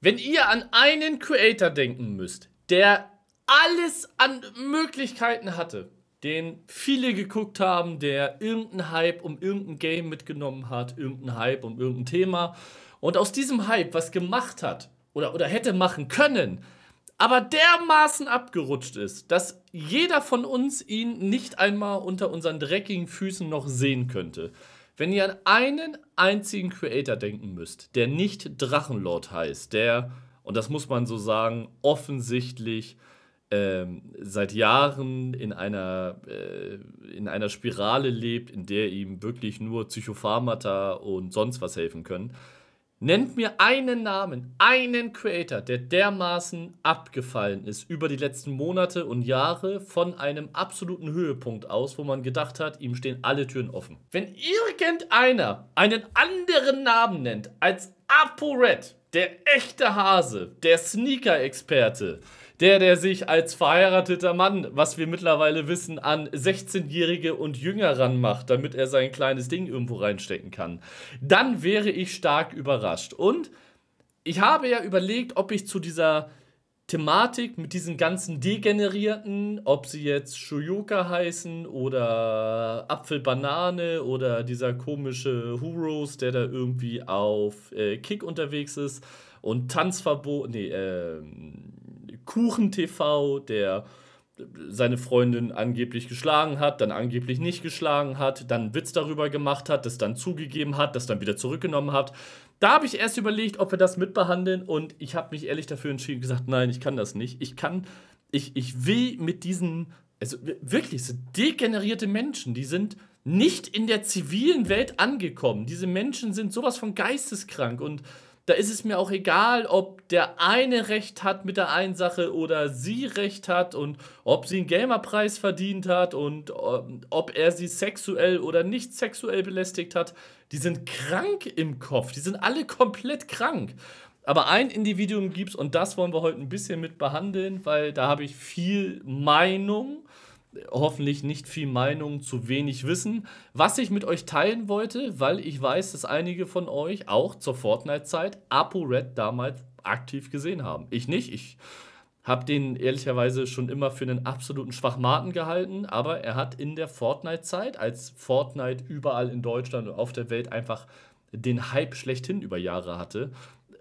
Wenn ihr an einen Creator denken müsst, der alles an Möglichkeiten hatte, den viele geguckt haben, der irgendeinen Hype um irgendein Game mitgenommen hat, irgendeinen Hype um irgendein Thema und aus diesem Hype was gemacht hat oder, oder hätte machen können, aber dermaßen abgerutscht ist, dass jeder von uns ihn nicht einmal unter unseren dreckigen Füßen noch sehen könnte. Wenn ihr an einen einzigen Creator denken müsst, der nicht Drachenlord heißt, der, und das muss man so sagen, offensichtlich ähm, seit Jahren in einer, äh, in einer Spirale lebt, in der ihm wirklich nur Psychopharmata und sonst was helfen können, Nennt mir einen Namen, einen Creator, der dermaßen abgefallen ist über die letzten Monate und Jahre von einem absoluten Höhepunkt aus, wo man gedacht hat, ihm stehen alle Türen offen. Wenn irgendeiner einen anderen Namen nennt als ApoRed, der echte Hase, der Sneaker-Experte, der, der sich als verheirateter Mann, was wir mittlerweile wissen, an 16-Jährige und Jünger ranmacht, damit er sein kleines Ding irgendwo reinstecken kann. Dann wäre ich stark überrascht. Und ich habe ja überlegt, ob ich zu dieser Thematik mit diesen ganzen Degenerierten, ob sie jetzt Shuyoka heißen oder Apfelbanane oder dieser komische Huros, der da irgendwie auf äh, Kick unterwegs ist und Tanzverbot, nee, ähm, Kuchen-TV, der seine Freundin angeblich geschlagen hat, dann angeblich nicht geschlagen hat, dann einen Witz darüber gemacht hat, das dann zugegeben hat, das dann wieder zurückgenommen hat. Da habe ich erst überlegt, ob wir das mitbehandeln und ich habe mich ehrlich dafür entschieden, gesagt, nein, ich kann das nicht. Ich kann, ich, ich will mit diesen, also wirklich, so degenerierte Menschen, die sind nicht in der zivilen Welt angekommen. Diese Menschen sind sowas von geisteskrank und da ist es mir auch egal, ob der eine Recht hat mit der einen Sache oder sie Recht hat und ob sie einen Gamerpreis verdient hat und ähm, ob er sie sexuell oder nicht sexuell belästigt hat. Die sind krank im Kopf. Die sind alle komplett krank. Aber ein Individuum gibt es und das wollen wir heute ein bisschen mit behandeln, weil da habe ich viel Meinung hoffentlich nicht viel Meinung, zu wenig Wissen. Was ich mit euch teilen wollte, weil ich weiß, dass einige von euch auch zur Fortnite-Zeit ApoRed damals aktiv gesehen haben. Ich nicht. Ich habe den ehrlicherweise schon immer für einen absoluten Schwachmaten gehalten, aber er hat in der Fortnite-Zeit, als Fortnite überall in Deutschland und auf der Welt einfach den Hype schlechthin über Jahre hatte,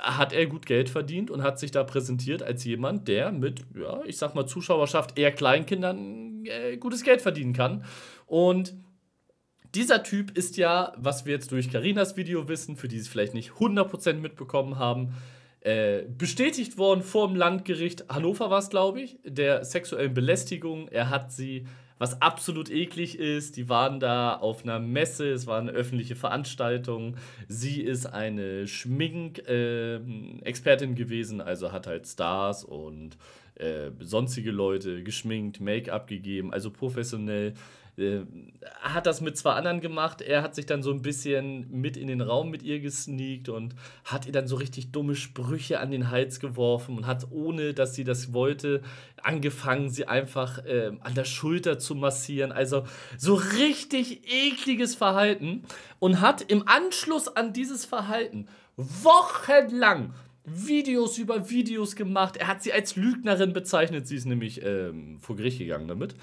hat er gut Geld verdient und hat sich da präsentiert als jemand, der mit, ja, ich sag mal, Zuschauerschaft eher Kleinkindern äh, gutes Geld verdienen kann. Und dieser Typ ist ja, was wir jetzt durch Karinas Video wissen, für die es vielleicht nicht 100% mitbekommen haben, äh, bestätigt worden vor dem Landgericht Hannover war es, glaube ich, der sexuellen Belästigung. Er hat sie was absolut eklig ist. Die waren da auf einer Messe, es war eine öffentliche Veranstaltung. Sie ist eine Schmink-Expertin ähm, äh, gewesen, also hat halt Stars und äh, sonstige Leute geschminkt, Make-up gegeben, also professionell. Äh, hat das mit zwei anderen gemacht. Er hat sich dann so ein bisschen mit in den Raum mit ihr gesneakt und hat ihr dann so richtig dumme Sprüche an den Hals geworfen und hat, ohne dass sie das wollte, angefangen, sie einfach äh, an der Schulter zu massieren. Also so richtig ekliges Verhalten und hat im Anschluss an dieses Verhalten wochenlang Videos über Videos gemacht. Er hat sie als Lügnerin bezeichnet. Sie ist nämlich ähm, vor Gericht gegangen damit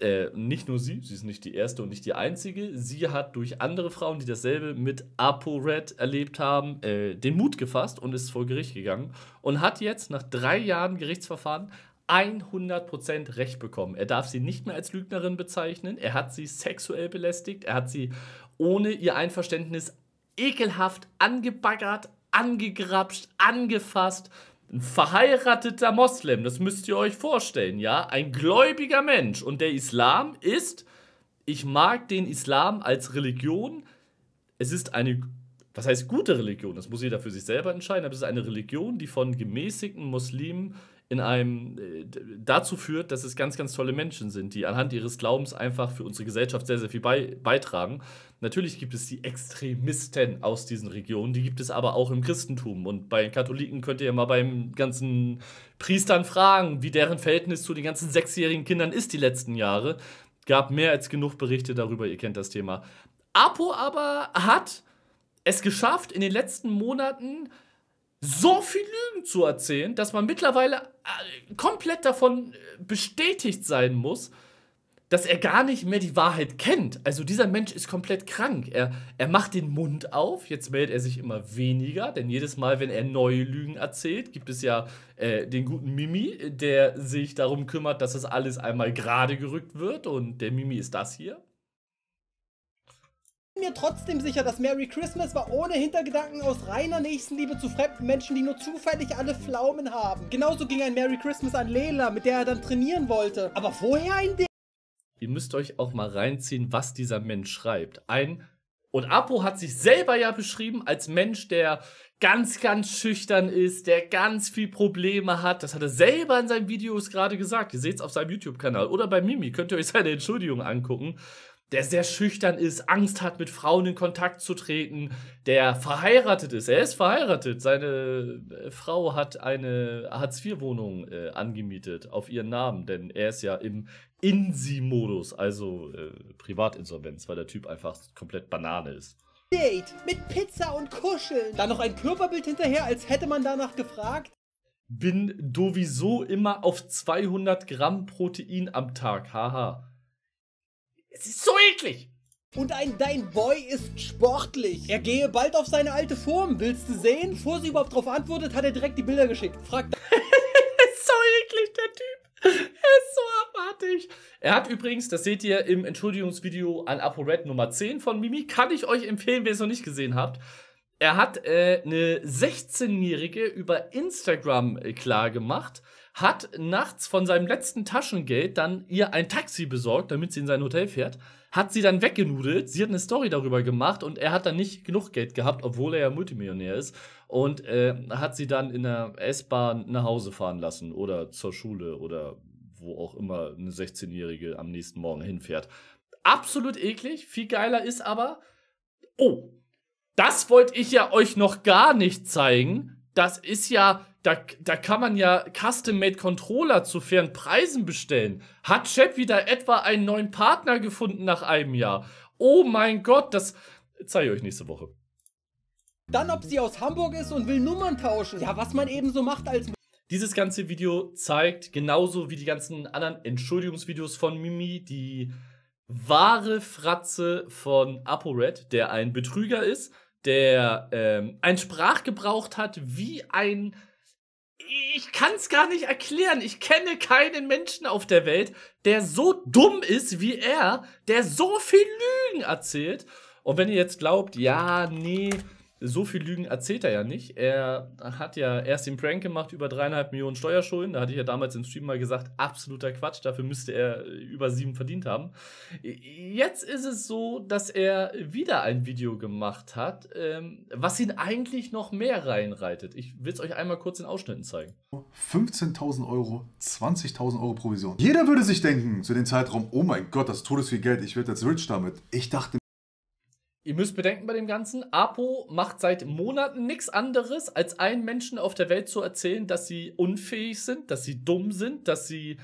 äh, nicht nur sie, sie ist nicht die erste und nicht die einzige, sie hat durch andere Frauen, die dasselbe mit ApoRed erlebt haben, äh, den Mut gefasst und ist vor Gericht gegangen und hat jetzt nach drei Jahren Gerichtsverfahren 100% Recht bekommen. Er darf sie nicht mehr als Lügnerin bezeichnen, er hat sie sexuell belästigt, er hat sie ohne ihr Einverständnis ekelhaft angebaggert, angegrapscht, angefasst ein verheirateter Moslem, das müsst ihr euch vorstellen, ja? Ein gläubiger Mensch. Und der Islam ist, ich mag den Islam als Religion. Es ist eine, was heißt gute Religion? Das muss jeder für sich selber entscheiden, aber es ist eine Religion, die von gemäßigten Muslimen in einem äh, dazu führt, dass es ganz, ganz tolle Menschen sind, die anhand ihres Glaubens einfach für unsere Gesellschaft sehr, sehr viel bei, beitragen. Natürlich gibt es die Extremisten aus diesen Regionen, die gibt es aber auch im Christentum. Und bei Katholiken könnt ihr ja mal beim ganzen Priestern fragen, wie deren Verhältnis zu den ganzen sechsjährigen Kindern ist die letzten Jahre. Gab mehr als genug Berichte darüber, ihr kennt das Thema. Apo aber hat es geschafft, in den letzten Monaten so viel Lügen zu erzählen, dass man mittlerweile äh, komplett davon äh, bestätigt sein muss, dass er gar nicht mehr die Wahrheit kennt. Also dieser Mensch ist komplett krank. Er, er macht den Mund auf, jetzt meldet er sich immer weniger, denn jedes Mal, wenn er neue Lügen erzählt, gibt es ja äh, den guten Mimi, der sich darum kümmert, dass das alles einmal gerade gerückt wird und der Mimi ist das hier mir trotzdem sicher, dass Merry Christmas war ohne Hintergedanken aus reiner Nächstenliebe zu fremden Menschen, die nur zufällig alle Pflaumen haben. Genauso ging ein Merry Christmas an Lela, mit der er dann trainieren wollte. Aber vorher ein Ding. Ihr müsst euch auch mal reinziehen, was dieser Mensch schreibt. Ein und Apo hat sich selber ja beschrieben als Mensch, der ganz, ganz schüchtern ist, der ganz viel Probleme hat. Das hat er selber in seinen Videos gerade gesagt. Ihr seht es auf seinem YouTube-Kanal oder bei Mimi. Könnt ihr euch seine Entschuldigung angucken der sehr schüchtern ist, Angst hat, mit Frauen in Kontakt zu treten, der verheiratet ist. Er ist verheiratet. Seine äh, Frau hat eine Hartz-IV-Wohnung äh, angemietet auf ihren Namen, denn er ist ja im INSI-Modus, also äh, Privatinsolvenz, weil der Typ einfach komplett Banane ist. Date mit Pizza und Kuscheln. Dann noch ein Körperbild hinterher, als hätte man danach gefragt bin sowieso immer auf 200 Gramm Protein am Tag. Haha. Es ist so eklig. Und ein Dein Boy ist sportlich. Er gehe bald auf seine alte Form. Willst du sehen? Bevor sie überhaupt darauf antwortet, hat er direkt die Bilder geschickt. Fragt. so eklig, der Typ. Er ist so abartig. Er hat übrigens, das seht ihr im Entschuldigungsvideo an ApoRed Nummer 10 von Mimi, kann ich euch empfehlen, wer es noch nicht gesehen habt. Er hat äh, eine 16-Jährige über Instagram äh, klargemacht hat nachts von seinem letzten Taschengeld dann ihr ein Taxi besorgt, damit sie in sein Hotel fährt, hat sie dann weggenudelt, sie hat eine Story darüber gemacht und er hat dann nicht genug Geld gehabt, obwohl er ja Multimillionär ist und äh, hat sie dann in der S-Bahn nach Hause fahren lassen oder zur Schule oder wo auch immer eine 16-Jährige am nächsten Morgen hinfährt. Absolut eklig, viel geiler ist aber, oh, das wollte ich ja euch noch gar nicht zeigen, das ist ja da, da kann man ja Custom-Made-Controller zu fairen Preisen bestellen. Hat Chat wieder etwa einen neuen Partner gefunden nach einem Jahr? Oh mein Gott, das zeige ich euch nächste Woche. Dann, ob sie aus Hamburg ist und will Nummern tauschen. Ja, was man eben so macht als dieses ganze Video zeigt, genauso wie die ganzen anderen Entschuldigungsvideos von Mimi, die wahre Fratze von ApoRed, der ein Betrüger ist, der ähm, einen Sprach hat wie ein ich kann es gar nicht erklären. Ich kenne keinen Menschen auf der Welt, der so dumm ist wie er, der so viel Lügen erzählt. Und wenn ihr jetzt glaubt, ja, nee, so viel Lügen erzählt er ja nicht. Er hat ja erst den Prank gemacht über dreieinhalb Millionen Steuerschulden. Da hatte ich ja damals im Stream mal gesagt, absoluter Quatsch, dafür müsste er äh, über sieben verdient haben. Jetzt ist es so, dass er wieder ein Video gemacht hat, ähm, was ihn eigentlich noch mehr reinreitet. Ich will es euch einmal kurz in Ausschnitten zeigen. 15.000 Euro, 20.000 Euro Provision. Jeder würde sich denken, zu dem Zeitraum, oh mein Gott, das ist todes viel Geld, ich werde jetzt rich damit. Ich dachte, Ihr müsst bedenken bei dem Ganzen, Apo macht seit Monaten nichts anderes, als allen Menschen auf der Welt zu erzählen, dass sie unfähig sind, dass sie dumm sind, dass sie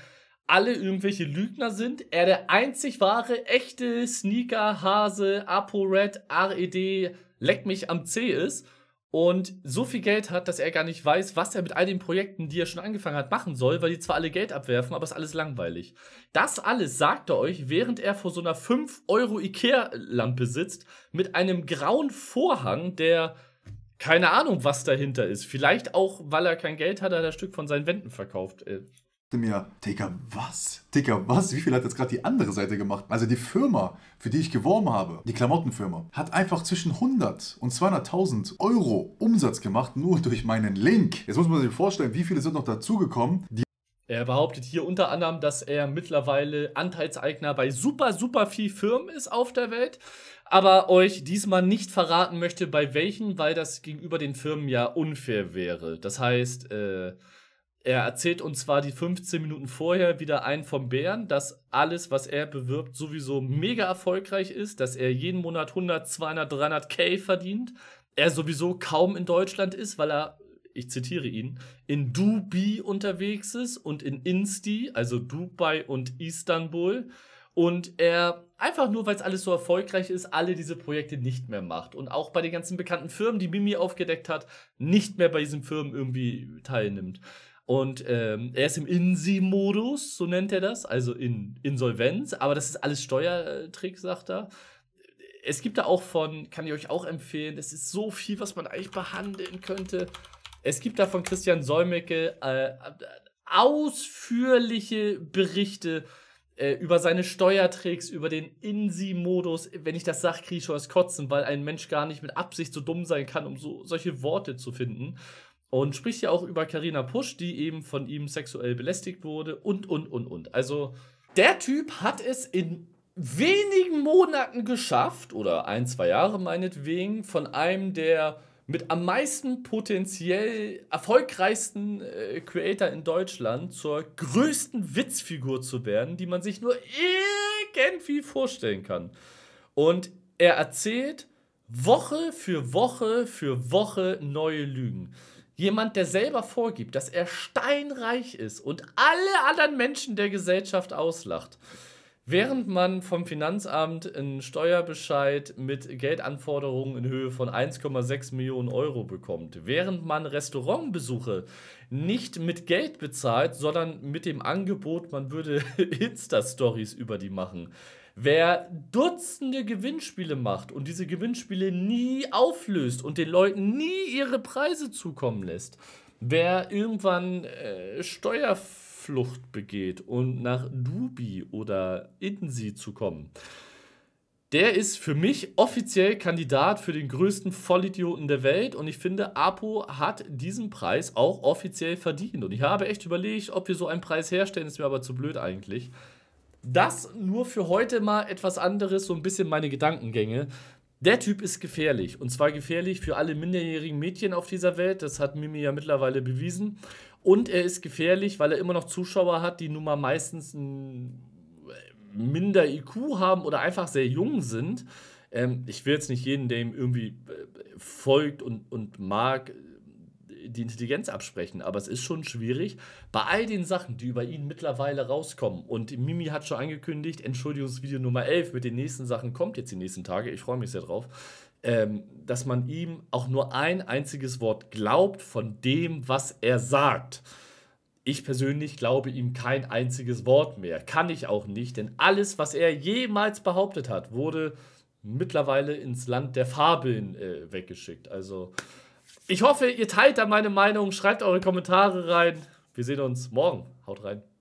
alle irgendwelche Lügner sind. Er der einzig wahre, echte Sneaker, Hase, Apo Red, RED, leck mich am C ist und so viel Geld hat, dass er gar nicht weiß, was er mit all den Projekten, die er schon angefangen hat, machen soll, weil die zwar alle Geld abwerfen, aber es ist alles langweilig. Das alles sagt er euch, während er vor so einer 5 Euro Ikea-Lampe sitzt, mit einem grauen Vorhang, der keine Ahnung, was dahinter ist. Vielleicht auch, weil er kein Geld hat, hat er ein Stück von seinen Wänden verkauft. Äh, dachte mir, Digga, was? Digga, was? Wie viel hat jetzt gerade die andere Seite gemacht? Also die Firma, für die ich geworben habe, die Klamottenfirma, hat einfach zwischen 100 und 200.000 Euro Umsatz gemacht, nur durch meinen Link. Jetzt muss man sich vorstellen, wie viele sind noch dazugekommen, die er behauptet hier unter anderem, dass er mittlerweile Anteilseigner bei super, super viel Firmen ist auf der Welt, aber euch diesmal nicht verraten möchte, bei welchen, weil das gegenüber den Firmen ja unfair wäre. Das heißt, äh, er erzählt uns zwar die 15 Minuten vorher wieder einen vom Bären, dass alles, was er bewirbt, sowieso mega erfolgreich ist, dass er jeden Monat 100, 200, 300 K verdient. Er sowieso kaum in Deutschland ist, weil er, ich zitiere ihn, in Dubai unterwegs ist und in Insti, also Dubai und Istanbul. Und er einfach nur, weil es alles so erfolgreich ist, alle diese Projekte nicht mehr macht. Und auch bei den ganzen bekannten Firmen, die Mimi aufgedeckt hat, nicht mehr bei diesen Firmen irgendwie teilnimmt. Und ähm, er ist im INSI-Modus, so nennt er das, also in Insolvenz. Aber das ist alles Steuertrick, sagt er. Es gibt da auch von, kann ich euch auch empfehlen, es ist so viel, was man eigentlich behandeln könnte. Es gibt da von Christian Säumecke äh, ausführliche Berichte äh, über seine Steuertricks, über den INSI-Modus. Wenn ich das sage, kriege ich schon das Kotzen, weil ein Mensch gar nicht mit Absicht so dumm sein kann, um so solche Worte zu finden. Und spricht ja auch über Karina Pusch, die eben von ihm sexuell belästigt wurde und, und, und, und. Also der Typ hat es in wenigen Monaten geschafft, oder ein, zwei Jahre meinetwegen, von einem der mit am meisten potenziell erfolgreichsten äh, Creator in Deutschland zur größten Witzfigur zu werden, die man sich nur irgendwie vorstellen kann. Und er erzählt Woche für Woche für Woche neue Lügen jemand, der selber vorgibt, dass er steinreich ist und alle anderen Menschen der Gesellschaft auslacht. Während man vom Finanzamt einen Steuerbescheid mit Geldanforderungen in Höhe von 1,6 Millionen Euro bekommt, während man Restaurantbesuche nicht mit Geld bezahlt, sondern mit dem Angebot, man würde Insta-Stories über die machen Wer Dutzende Gewinnspiele macht und diese Gewinnspiele nie auflöst und den Leuten nie ihre Preise zukommen lässt, wer irgendwann äh, Steuerflucht begeht und nach Dubi oder Insi zu kommen, der ist für mich offiziell Kandidat für den größten Vollidioten der Welt und ich finde, Apo hat diesen Preis auch offiziell verdient. Und ich habe echt überlegt, ob wir so einen Preis herstellen, ist mir aber zu blöd eigentlich. Das nur für heute mal etwas anderes, so ein bisschen meine Gedankengänge. Der Typ ist gefährlich. Und zwar gefährlich für alle minderjährigen Mädchen auf dieser Welt. Das hat Mimi ja mittlerweile bewiesen. Und er ist gefährlich, weil er immer noch Zuschauer hat, die nun mal meistens ein äh, minder IQ haben oder einfach sehr jung sind. Ähm, ich will jetzt nicht jeden, der ihm irgendwie äh, folgt und, und mag, die Intelligenz absprechen, aber es ist schon schwierig. Bei all den Sachen, die über ihn mittlerweile rauskommen, und Mimi hat schon angekündigt, Entschuldigungsvideo Nummer 11 mit den nächsten Sachen kommt jetzt die nächsten Tage, ich freue mich sehr drauf, ähm, dass man ihm auch nur ein einziges Wort glaubt von dem, was er sagt. Ich persönlich glaube ihm kein einziges Wort mehr. Kann ich auch nicht, denn alles, was er jemals behauptet hat, wurde mittlerweile ins Land der Fabeln äh, weggeschickt. Also ich hoffe, ihr teilt da meine Meinung, schreibt eure Kommentare rein. Wir sehen uns morgen. Haut rein.